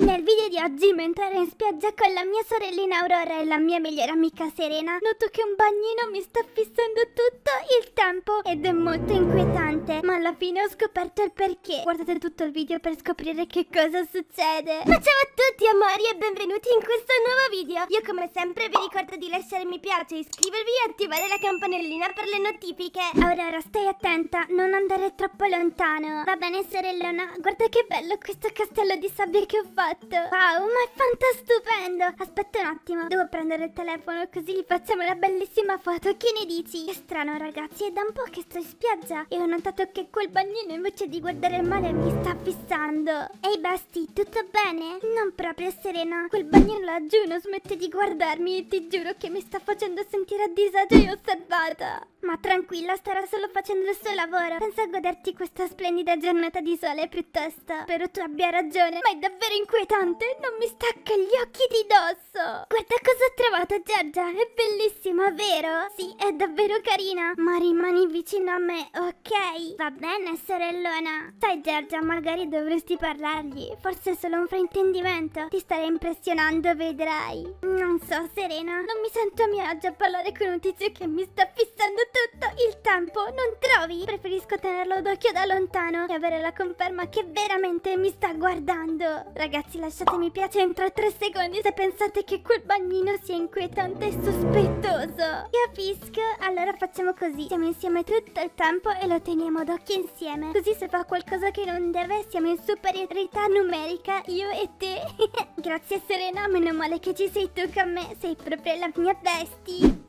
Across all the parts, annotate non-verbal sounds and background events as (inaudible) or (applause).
Nel video di oggi, mentre ero in spiaggia con la mia sorellina Aurora e la mia migliore amica Serena, noto che un bagnino mi sta fissando tutto il tempo ed è molto inquietante, ma alla fine ho scoperto il perché. Guardate tutto il video per scoprire che cosa succede. Ma ciao a tutti amori e benvenuti in questo nuovo video. Io come sempre vi ricordo di lasciare mi piace, iscrivervi e attivare la campanellina per le notifiche. Aurora, stai attenta, non andare troppo lontano. Va bene sorellona, guarda che bello questo castello di sabbia che ho fatto robot! Wow, ma è fantastupendo! Aspetta un attimo, devo prendere il telefono così gli facciamo una bellissima foto. Che ne dici? Che strano, ragazzi, è da un po' che sto in spiaggia e ho notato che quel bagnino invece di guardare il mare mi sta fissando. Ehi, Basti, tutto bene? Non proprio serena. Quel bagnino laggiù non smette di guardarmi e ti giuro che mi sta facendo sentire a disagio e osservata. Ma tranquilla, starò solo facendo il suo lavoro. Penso a goderti questa splendida giornata di sole piuttosto. Spero tu abbia ragione, ma è davvero inquietante. Non mi stacca gli occhi di dosso. Guarda cosa ho trovato, Giorgia. È bellissima, vero? Sì, è davvero carina. Ma rimani vicino a me, ok? Va bene, sorellona. Sai, Giorgia, magari dovresti parlargli. Forse è solo un fraintendimento. Ti starei impressionando, vedrai. Non so, Serena. Non mi sento a mio agio a parlare con un tizio che mi sta fissando tutto il tempo, non trovi? Preferisco tenerlo d'occhio da lontano e avere la conferma che veramente mi sta guardando. Ragazzi, lasciatemi mi piace entro 3 secondi se pensate che quel bagnino sia inquietante e sospettoso. Capisco? Allora facciamo così. Siamo insieme tutto il tempo e lo teniamo d'occhio insieme. Così se fa qualcosa che non deve, siamo in superiorità numerica, io e te. (laughs) Grazie Serena, meno male che ci sei tu con me. Sei proprio la mia bestie.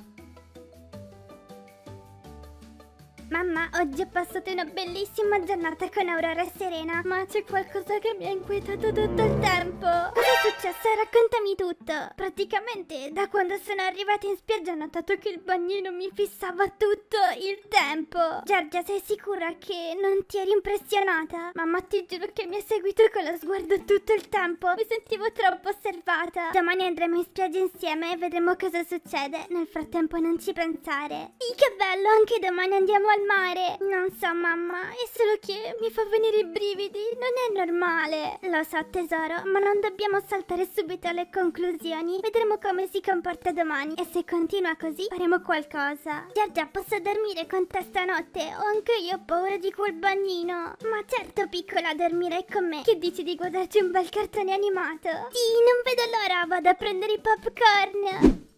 Mamma, oggi ho passato una bellissima giornata con Aurora e Serena, ma c'è qualcosa che mi ha inquietato tutto il tempo. Cosa è successo? Raccontami tutto. Praticamente, da quando sono arrivata in spiaggia ho notato che il bagnino mi fissava tutto il tempo. Giorgia, sei sicura che non ti eri impressionata? Mamma, ti giuro che mi ha seguito con lo sguardo tutto il tempo. Mi sentivo troppo osservata. Domani andremo in spiaggia insieme e vedremo cosa succede. Nel frattempo non ci pensare. Sì, che bello, anche domani andiamo al mare. Non so, mamma, è solo che mi fa venire i brividi. Non è normale. Lo so, tesoro, ma non dobbiamo saltare subito alle conclusioni. Vedremo come si comporta domani. E se continua così, faremo qualcosa. Già, già, posso dormire con te stanotte? Ho anche io paura di quel bagnino. Ma certo, piccola, dormirei con me. Che dici di guardarci un bel cartone animato? Sì, non vedo l'ora. Vado a prendere i popcorn.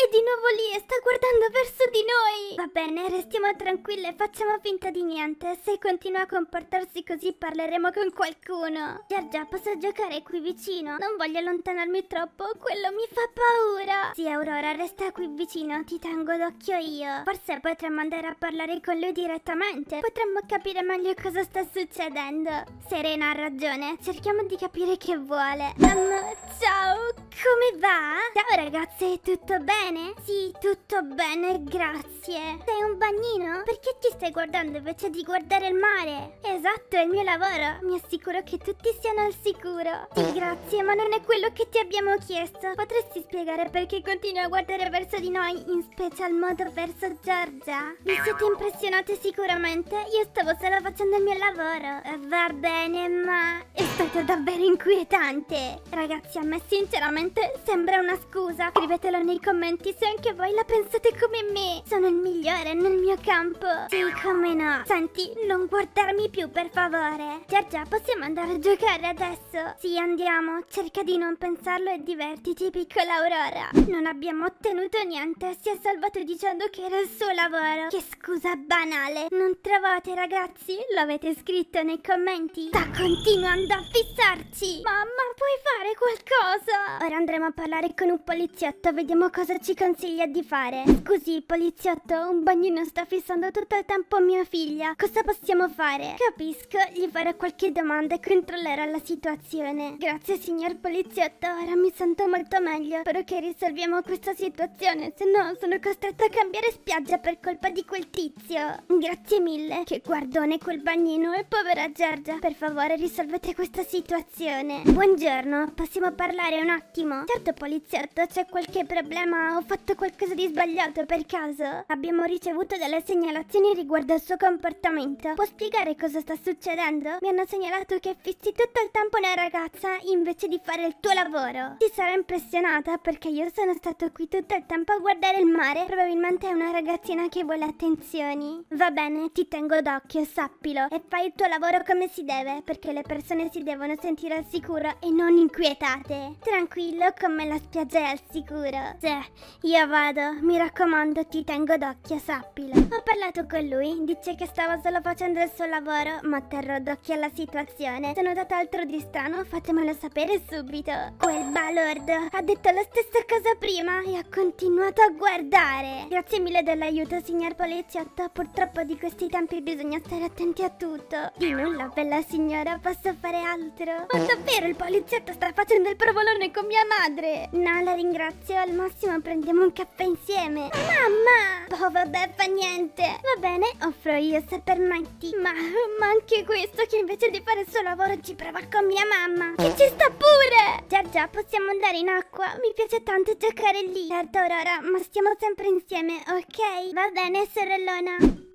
è di nuovo lì e sta guardando verso di noi! Va bene, restiamo tranquille, facciamo finta di niente. Se continua a comportarsi così parleremo con qualcuno. Giorgia, posso giocare qui vicino? Non voglio allontanarmi troppo, quello mi fa paura! Sì, Aurora, resta qui vicino, ti tengo d'occhio io. Forse potremmo andare a parlare con lui direttamente. Potremmo capire meglio cosa sta succedendo. Serena ha ragione, cerchiamo di capire che vuole. Mamma, ciao, oh, come va? Ciao ragazze, tutto bene? bene? Sì, tutto bene, grazie. Sei un bagnino? Perché ti stai guardando invece di guardare il mare? Esatto, è il mio lavoro. Mi assicuro che tutti siano al sicuro. Sì, grazie, ma non è quello che ti abbiamo chiesto. Potresti spiegare perché continui a guardare verso di noi, in special modo verso Giorgia? Mi siete impressionate sicuramente? Io stavo solo facendo il mio lavoro. Va bene, ma è stato davvero inquietante. Ragazzi, a me sinceramente sembra una scusa. Scrivetelo nei commenti Studenti, se anche voi la pensate come me, sono il migliore nel mio campo. Sì, come no. Senti, non guardarmi più, per favore. Già, già, possiamo andare a giocare adesso? Sì, andiamo. Cerca di non pensarlo e divertiti, piccola Aurora. Non abbiamo ottenuto niente. Si è salvato dicendo che era il suo lavoro. Che scusa banale. Non trovate, ragazzi? L'avete scritto nei commenti? Sta continuando a fissarci. Mamma, puoi fare qualcosa? Ora andremo a parlare con un poliziotto. Vediamo cosa ci ci consiglia di fare? Scusi, poliziotto, un bagnino sta fissando tutto il tempo mia figlia. Cosa possiamo fare? Capisco, gli farò qualche domanda e controllerò la situazione. Grazie, signor poliziotto, ora mi sento molto meglio. Spero che risolviamo questa situazione, se no sono costretto a cambiare spiaggia per colpa di quel tizio. Grazie mille, che guardone quel bagnino e eh, povera Giorgia. Per favore, risolvete questa situazione. Buongiorno, possiamo parlare un attimo? Certo, poliziotto, c'è qualche problema ho fatto qualcosa di sbagliato per caso? Abbiamo ricevuto delle segnalazioni riguardo al suo comportamento. Può spiegare cosa sta succedendo? Mi hanno segnalato che fissi tutto il tempo una ragazza invece di fare il tuo lavoro. Ti sarà impressionata perché io sono stato qui tutto il tempo a guardare il mare. Probabilmente è una ragazzina che vuole attenzioni. Va bene, ti tengo d'occhio, sappilo. E fai il tuo lavoro come si deve perché le persone si devono sentire al sicuro e non inquietate. Tranquillo come la spiaggia è al sicuro. Sì. Io vado, mi raccomando, ti tengo d'occhio, sappilo. Ho parlato con lui, dice che stava solo facendo il suo lavoro, ma terrò d'occhio alla situazione. Se notate altro di strano, fatemelo sapere subito. Quel balordo ha detto la stessa cosa prima e ha continuato a guardare. Grazie mille dell'aiuto, signor poliziotto. Purtroppo di questi tempi bisogna stare attenti a tutto. Di nulla, bella signora, posso fare altro? Ma davvero il poliziotto sta facendo il provolone con mia madre? No, la ringrazio, al massimo prendo prendiamo un caffè insieme. Mamma! Oh, vabbè, fa niente. Va bene, offro io se permetti. Ma, ma anche questo che invece di fare il suo lavoro ci prova con mia mamma. Che ci sta pure! Già, già, possiamo andare in acqua. Mi piace tanto giocare lì. Certo, Aurora, ma stiamo sempre insieme, ok? Va bene, sorellona.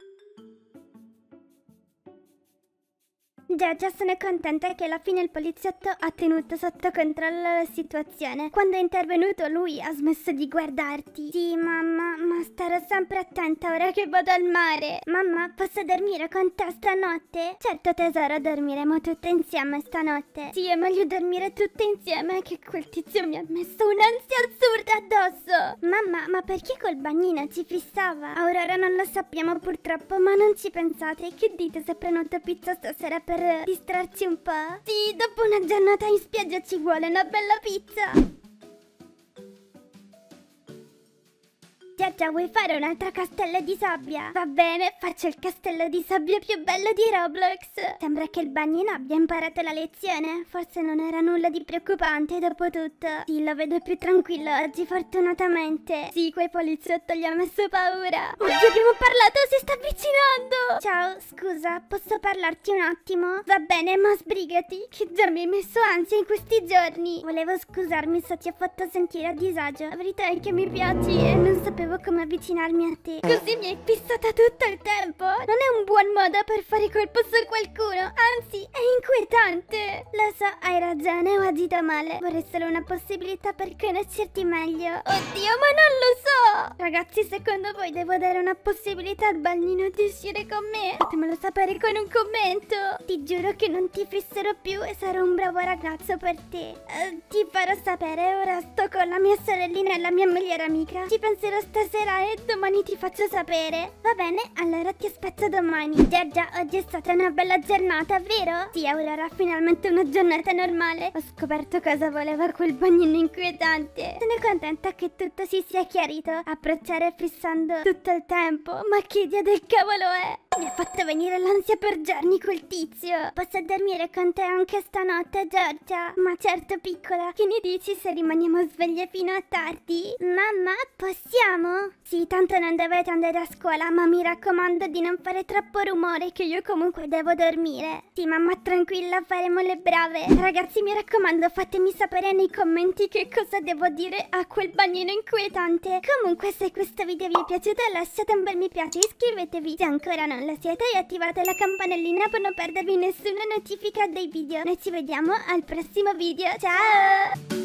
Già, già sono contenta che alla fine il poliziotto ha tenuto sotto controllo la situazione. Quando è intervenuto lui ha smesso di guardarti. Sì, mamma, ma starò sempre attenta ora che vado al mare. Mamma, posso dormire con te stanotte? Certo tesoro, dormiremo tutte insieme stanotte. Sì, è meglio dormire tutte insieme che quel tizio mi ha messo un'ansia assurda addosso. Mamma, ma perché col bagnino ci fissava? Aurora non lo sappiamo purtroppo, ma non ci pensate. Che dite se prenoto pizza stasera per distrarci un po'? Sì, dopo una giornata in spiaggia ci vuole una bella pizza. Giorgia, vuoi fare un altro castello di sabbia? Va bene, faccio il castello di sabbia più bello di Roblox. Sembra che il bagnino abbia imparato la lezione. Forse non era nulla di preoccupante dopo tutto. Sì, lo vedo più tranquillo oggi, fortunatamente. Sì, quel poliziotto gli ha messo paura. Oggi abbiamo parlato, si sta avvicinando! Ciao, scusa, posso parlarti un attimo? Va bene, ma sbrigati, che già mi hai messo ansia in questi giorni. Volevo scusarmi se ti ho fatto sentire a disagio. La verità è che mi piaci e non sapevo sapevo come avvicinarmi a te. Così mi hai fissata tutto il tempo. Non è un buon modo per fare colpo su qualcuno. Anzi, è inquietante. Lo so, hai ragione, ho agito male. Vorrei solo una possibilità per conoscerti meglio. Oddio, ma non lo so. Ragazzi, secondo voi devo dare una possibilità al bagnino di uscire con me? Fatemelo sapere con un commento. Ti giuro che non ti fisserò più e sarò un bravo ragazzo per te. Uh, ti farò sapere, ora sto con la mia sorellina e la mia migliore amica. Ci penserò stasera e domani ti faccio sapere. Va bene? Allora ti aspetto domani. Già già, oggi è stata una bella giornata, vero? Sì, Aurora, finalmente una giornata normale. Ho scoperto cosa voleva quel bagnino inquietante. Sono contenta che tutto si sia chiarito. Approcciare fissando tutto il tempo. Ma che idea del cavolo è? Mi ha fatto venire l'ansia per giorni quel tizio. Posso dormire con te anche stanotte, Giorgia? Ma certo, piccola, che ne dici se rimaniamo sveglie fino a tardi? Mamma, possiamo? Sì, tanto non dovete andare a scuola, ma mi raccomando di non fare troppo rumore che io comunque devo dormire. Sì, mamma, tranquilla, faremo le brave. Ragazzi, mi raccomando, fatemi sapere nei commenti che cosa devo dire a quel bagnino inquietante. Comunque, se questo video vi è piaciuto, lasciate un bel mi piace, iscrivetevi se ancora non la siete e attivate la campanellina per non perdervi nessuna notifica dei video. Noi ci vediamo al prossimo video, ciao!